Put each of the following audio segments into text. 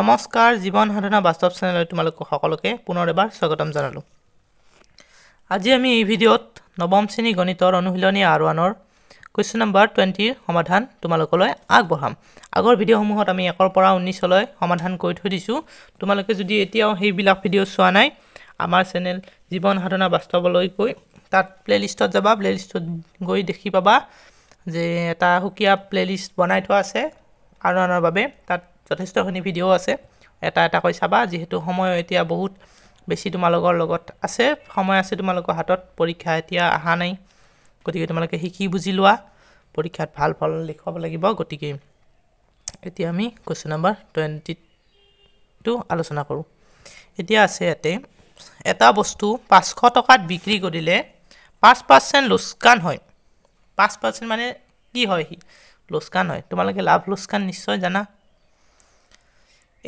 নমস্কাৰ জীৱন সাধনা বাস্তৱ চেনেললৈ তোমালোক সকলোকে পুনৰ এবাৰ স্বাগতম জনালোঁ আজি আমি এই ভিডিঅ'ত নৱম শ্ৰেণী গণিতৰ অনুশীলনী আৰ ওৱানৰ কুৱেশ্যন নম্বৰ টুৱেণ্টিৰ সমাধান তোমালোকলৈ আগবঢ়াম আগৰ ভিডিঅ'সমূহত আমি একৰ পৰা ঊনৈছলৈ সমাধান কৰি থৈ দিছোঁ তোমালোকে যদি এতিয়াও সেইবিলাক ভিডিঅ' চোৱা নাই আমাৰ চেনেল জীৱন সাধনা বাস্তৱলৈ গৈ তাত প্লে'লিষ্টত যাবা প্লে'লিষ্টত গৈ দেখি পাবা যে এটা সুকীয়া প্লে'লিষ্ট বনাই থোৱা আছে আৰু আনৰ বাবে তাত যথেষ্টখিনি ভিডিঅ' আছে এটা এটাকৈ চাবা যিহেতু সময় এতিয়া বহুত বেছি তোমালোকৰ লগত আছে সময় আছে তোমালোকৰ হাতত পৰীক্ষা এতিয়া অহা নাই গতিকে তোমালোকে শিকি বুজি লোৱা পৰীক্ষাত ভাল ফল দেখুৱাব লাগিব গতিকে এতিয়া আমি কুৱেশ্যন নম্বৰ টু আলোচনা কৰোঁ এতিয়া আছে ইয়াতে এটা বস্তু পাঁচশ টকাত বিক্ৰী কৰিলে পাঁচ পাৰ্চেণ্ট লোকচান হয় পাঁচ পাৰ্চেণ্ট মানে কি হয় সি লোকচান হয় তোমালোকে লাভ লোকচান নিশ্চয় জানা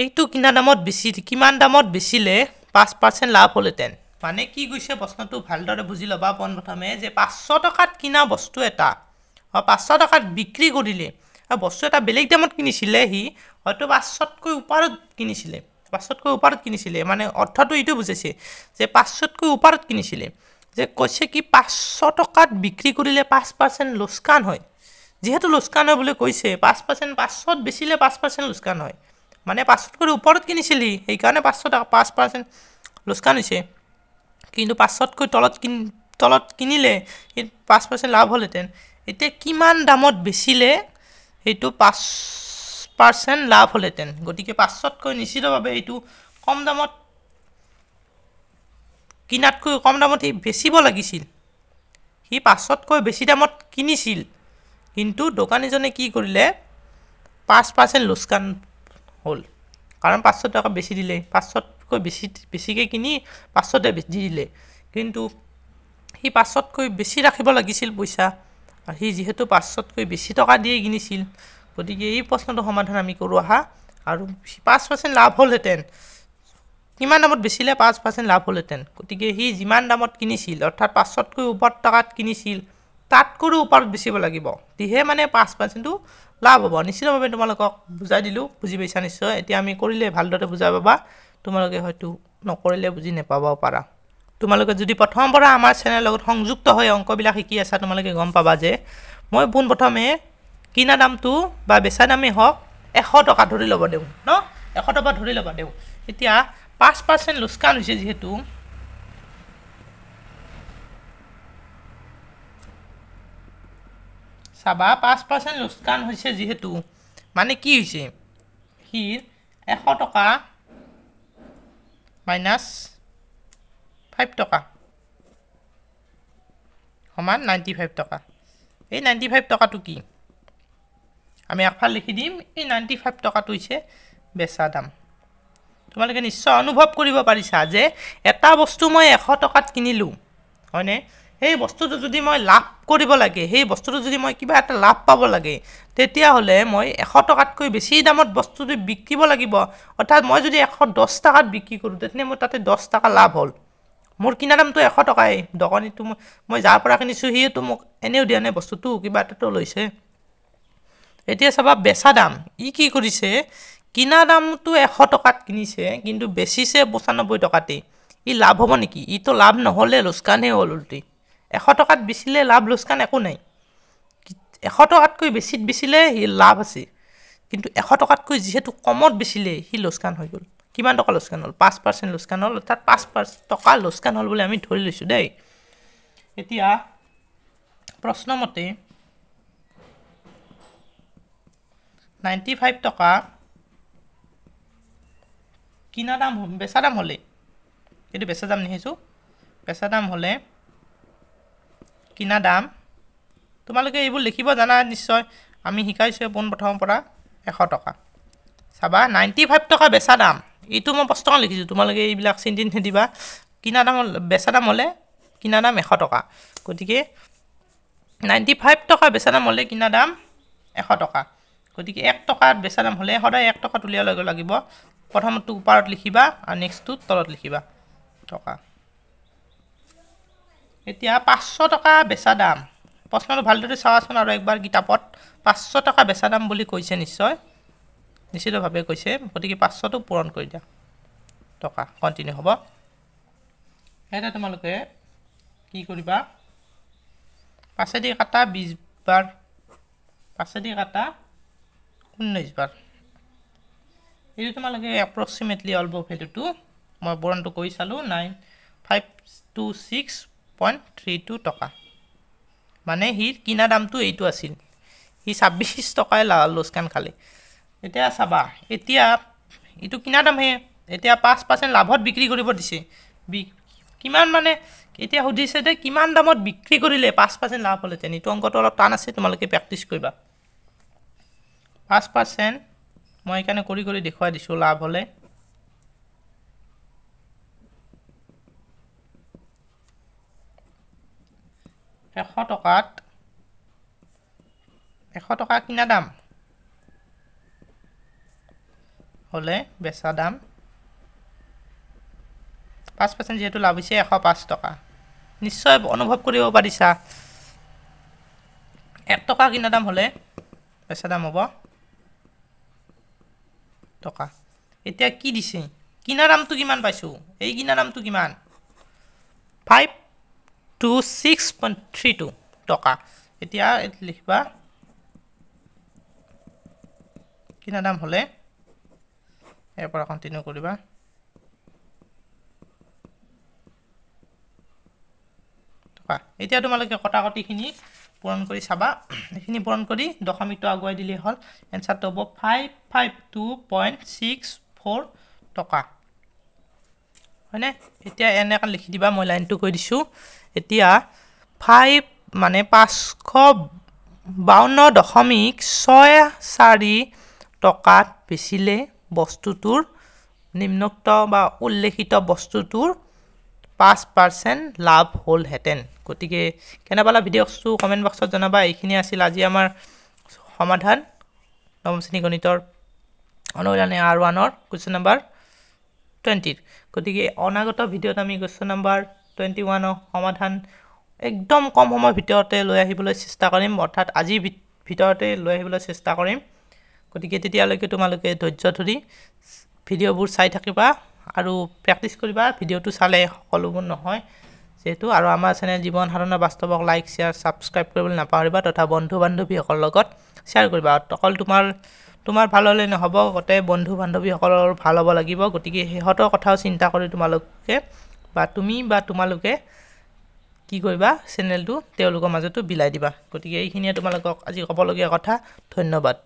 এইটো কিনা দামত বেছি কিমান দামত বেছিলে পাঁচ পাৰ্চেণ্ট লাভ হ'লহেঁতেন মানে কি গৈছে প্ৰশ্নটো ভালদৰে বুজি ল'বা পোনপ্ৰথমে যে পাঁচশ টকাত কিনা বস্তু এটা পাঁচশ টকাত বিক্ৰী কৰিলে আৰু বস্তু এটা বেলেগ দামত কিনিছিলে সি হয়তো পাঁচশতকৈ ওপৰত কিনিছিলে পাঁচশতকৈ ওপৰত কিনিছিলে মানে অৰ্থটো এইটো বুজাইছে যে পাঁচশতকৈ ওপৰত কিনিছিলে যে কৈছে কি পাঁচশ টকাত বিক্ৰী কৰিলে পাঁচ পাৰ্চেণ্ট লোকচান হয় যিহেতু লোকচান হয় বুলি কৈছে পাঁচ পাৰ্চেণ্ট পাঁচশত বেচিলে পাঁচ পাৰ্চেণ্ট লোকচান হয় মানে পাঁচশতকৈ ওপৰত কিনিছিলি সেইকাৰণে পাঁচশ টকা পাঁচ পাৰ্চেণ্ট লোকচান হৈছে কিন্তু পাঁচশতকৈ তলত কিন তলত কিনিলে পাঁচ পাৰ্চেণ্ট লাভ হ'লহেঁতেন এতিয়া কিমান দামত বেচিলে সেইটো পাঁচ পাৰ্চেণ্ট লাভ হ'লহেঁতেন গতিকে পাঁচশতকৈ নিশ্চিতভাৱে এইটো কম দামত কিনাতকৈ কম দামত সি বেচিব লাগিছিল সি পাঁচশতকৈ বেছি দামত কিনিছিল কিন্তু দোকানীজনে কি কৰিলে পাঁচ পাৰ্চেণ্ট লোকচান হ'ল কাৰণ পাঁচশ টকা বেছি দিলে পাঁচশতকৈ বেছি বেছিকৈ কিনি পাঁচশতে দি দিলে কিন্তু সি পাঁচশতকৈ বেছি ৰাখিব লাগিছিল পইচা আৰু সি যিহেতু পাঁচশতকৈ বেছি টকা দিয়ে কিনিছিল গতিকে এই প্ৰশ্নটো সমাধান আমি কৰোঁ আহা আৰু পাঁচ পাৰ্চেণ্ট লাভ হ'লহেঁতেন কিমান দামত বেচিলে পাঁচ পাৰ্চেণ্ট লাভ হ'লহেঁতেন গতিকে সি যিমান দামত কিনিছিল অৰ্থাৎ পাঁচশতকৈ ওপৰত টকাত কিনিছিল তাতকৈও ওপৰত বেচিব লাগিব তিহে মানে পাঁচ পাৰ্চেণ্টো লাভ হ'ব নিশ্চিতভাৱে তোমালোকক বুজাই দিলোঁ বুজি পাইছা নিশ্চয় এতিয়া আমি কৰিলে ভালদৰে বুজাই পাবা তোমালোকে হয়তো নকৰিলে বুজি নাপাবও পাৰা তোমালোকে যদি প্ৰথমৰ পৰা আমাৰ চেনেলৰ লগত সংযুক্ত হৈ অংকবিলাক শিকি আছা তোমালোকে গম পাবা যে মই পোনপ্ৰথমে কিনা দামটো বা বেচা দামেই হওক এশ টকা ধৰি ল'ব দিওঁ ন এশ টকা ধৰি ল'ব দিওঁ এতিয়া পাঁচ পাৰ্চেণ্ট লোকচান হৈছে যিহেতু চাবা পাঁচ পাৰ্চেণ্ট লোকচান হৈছে যিহেতু মানে কি হৈছে সি এশ টকা মাইনাছ ফাইভ টকা সমান নাইণ্টি ফাইভ টকা এই নাইণ্টি ফাইভ টকাটো কি আমি আগফাল লিখি দিম এই নাইণ্টি ফাইভ টকাটো হৈছে বেচা দাম তোমালোকে নিশ্চয় অনুভৱ কৰিব পাৰিছা যে এটা বস্তু মই এশ টকাত কিনিলোঁ হয়নে সেই বস্তুটো যদি মই লাভ কৰিব লাগে সেই বস্তুটো যদি মই কিবা এটা লাভ পাব লাগে তেতিয়াহ'লে মই এশ টকাতকৈ বেছি দামত বস্তুটো বিকিব লাগিব অৰ্থাৎ মই যদি এশ দহ টকাত বিক্ৰী কৰোঁ তেতিয়া মোৰ তাতে দহ টকা লাভ হ'ল মোৰ কিনা দামটো এশ টকাই দোকানীটো মই যাৰ পৰা কিনিছোঁ সিয়েতো মোক এনেও দিয়া নাই বস্তুটো কিবা এটাতো লৈছে এতিয়া চাবা বেচা দাম ই কি কৰিছে কিনা দামটো এশ টকাত কিনিছে কিন্তু বেচিছে পঁচানব্বৈ টকাতেই ই লাভ হ'ব নেকি ইটো লাভ নহ'লে লোকচানহে হ'ল উল্টি এশ টকাত বেচিলে লাভ লোকচান একো নাই এশ টকাতকৈ বেছিত বেচিলে সি লাভ আছে কিন্তু এশ টকাতকৈ যিহেতু কমত বেচিলে সি লোকচান হৈ গ'ল কিমান টকা লোকচান হ'ল পাঁচ পাৰ্চেণ্ট লোকচান হ'ল অৰ্থাৎ পাঁচ পাৰ্চেণ্ট টকা লোকচান হ'ল বুলি আমি ধৰি লৈছোঁ দেই এতিয়া প্ৰশ্নমতে নাইণ্টি ফাইভ টকা কিনা দাম বেচা দাম হ'লে এইটো বেচা দাম নিহিছোঁ বেচা দাম হ'লে কিনা দাম তোমালোকে এইবোৰ লিখিব জানা নিশ্চয় আমি শিকাইছোঁ পোনপ্ৰথমৰ পৰা এশ টকা চাবা নাইণ্টি ফাইভ টকা বেচা দাম এইটো মই প্ৰশ্ন লিখিছোঁ তোমালোকে এইবিলাক চিন্তি নিদিবা কিনা দাম বেচা দাম হ'লে কিনা দাম এশ টকা গতিকে নাইণ্টি ফাইভ টকা বেচা দাম হ'লে কিনা দাম এশ টকা গতিকে এক টকা বেচা দাম হ'লে সদায় এক টকাত উলিয়াব লাগিব প্ৰথমতটো ওপৰত লিখিবা আৰু নেক্সটটো তলত লিখিবা টকা এতিয়া পাঁচশ টকা বেচা দাম প্ৰশ্নটো ভালদৰে চাওঁচোন আৰু একবাৰ কিতাপত পাঁচশ টকা বেচা দাম বুলি কৈছে নিশ্চয় নিশ্চিতভাৱে কৈছে গতিকে পাঁচশটো পূৰণ কৰি দিয়া টকা কণ্টিনিউ হ'ব এটা তোমালোকে কি কৰিবা পাছেদি কাটা বিছবাৰ পাছেদি কাটা বাৰ এইটো তোমালোকে এপ্ৰক্সিমেটলি অলব ভেলুটো মই বৰণটো কৰি চালোঁ nine five two six point three two টকা মানে সি কিনা দামটো এইটো আছিল সি ছাব্বিছ টকাই লা লোকচান খালে এতিয়া চাবা এতিয়া এইটো কিনা দামহে এতিয়া পাঁচ পাৰ্চেণ্ট লাভত বিক্ৰী কৰিব দিছে বি কিমান মানে এতিয়া সুধিছে যে কিমান দামত বিক্ৰী কৰিলে পাঁচ পাৰ্চেণ্ট লাভ হ'লে এইটো অংকটো অলপ টান আছে তোমালোকে প্ৰেক্টিচ কৰিবা পাঁচ পাৰ্চেণ্ট মই সেইকাৰণে কৰি কৰি দেখুৱাই দিছোঁ লাভ হ'লে এশ টকাত এশ টকা কিনা দাম হ'লে বেচা দাম পাঁচ পাৰ্চেণ্ট যিহেতু লাভ হৈছে এশ পাঁচ টকা নিশ্চয় অনুভৱ কৰিব পাৰিছা এক টকা কিনা দাম হ'লে বেচা দাম হ'ব টকা এতিয়া কি দিছে কিনা দামটো কিমান পাইছোঁ এই কিনা দামটো কিমান five two six point three two টকা এতিয়া লিখিবা কিনা দাম হ'লে ইয়াৰ পৰা কণ্টিনিউ কৰিবা এতিয়া তোমালোকে কটাকটিখিনি পূৰণ কৰি চাবা এইখিনি পূৰণ কৰি দশমিকটো আগুৱাই দিলেই হ'ল এনচাৰটো হ'ব five five two point six four টকা হয়নে এতিয়া এনেকৈ লিখি দিবা মই লাইনটো কৈ দিছোঁ এতিয়া ফাইভ মানে পাঁচশ বাৱন্ন দশমিক ছয় চাৰি টকাত বেচিলে বস্তুটোৰ নিম্নোক্ত বা উল্লেখিত বস্তুটোৰ পাঁচ পাৰ্চেণ্ট লাভ হ'লহেঁতেন গতিকে কেনে পালা ভিডিঅ'টো কমেণ্ট বক্সত জনাবা এইখিনি আছিল আজি আমাৰ সমাধান নৱম শ্ৰেণী গণিতৰ অনুদানে আৰ ওৱানৰ কুৱেশ্যন নম্বৰ টুৱেণ্টিৰ গতিকে অনাগত ভিডিঅ'ত আমি কুৱেশ্যন নম্বৰ টুৱেণ্টি ওৱানৰ সমাধান একদম কম সময়ৰ ভিতৰতে লৈ আহিবলৈ চেষ্টা কৰিম অৰ্থাৎ আজিৰ ভিতৰতে লৈ আহিবলৈ চেষ্টা কৰিম গতিকে তেতিয়ালৈকে তোমালোকে ধৈৰ্য ধৰি ভিডিঅ'বোৰ চাই থাকিবা আৰু প্ৰেক্টিচ কৰিবা ভিডিঅ'টো চালে সকলোবোৰ নহয় যিহেতু আৰু আমাৰ চেনেল জীৱন সাধনা বাস্তৱক লাইক শ্বেয়াৰ ছাবস্ক্ৰাইব কৰিবলৈ নাপাহৰিবা তথা বন্ধু বান্ধৱীসকলৰ লগত শ্বেয়াৰ কৰিবা অকল তোমাৰ তোমাৰ ভাল হ'লে নহ'ব গোটেই বন্ধু বান্ধৱীসকলৰ ভাল হ'ব লাগিব গতিকে সিহঁতৰ কথাও চিন্তা কৰি তোমালোকে বা তুমি বা তোমালোকে কি কৰিবা চেনেলটো তেওঁলোকৰ মাজতো বিলাই দিবা গতিকে এইখিনিয়ে তোমালোকক আজি ক'বলগীয়া কথা ধন্যবাদ